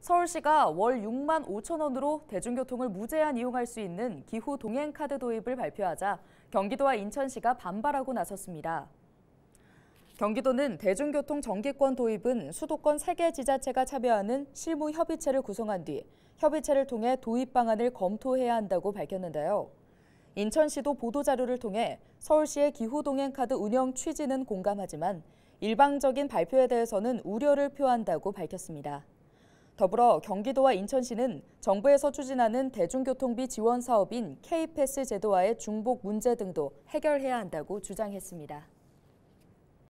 서울시가 월 6만 5천 원으로 대중교통을 무제한 이용할 수 있는 기후 동행카드 도입을 발표하자 경기도와 인천시가 반발하고 나섰습니다. 경기도는 대중교통 정기권 도입은 수도권 3개 지자체가 참여하는 실무 협의체를 구성한 뒤 협의체를 통해 도입 방안을 검토해야 한다고 밝혔는데요. 인천시도 보도자료를 통해 서울시의 기후동행카드 운영 취지는 공감하지만 일방적인 발표에 대해서는 우려를 표한다고 밝혔습니다. 더불어 경기도와 인천시는 정부에서 추진하는 대중교통비 지원 사업인 K-패스 제도와의 중복 문제 등도 해결해야 한다고 주장했습니다.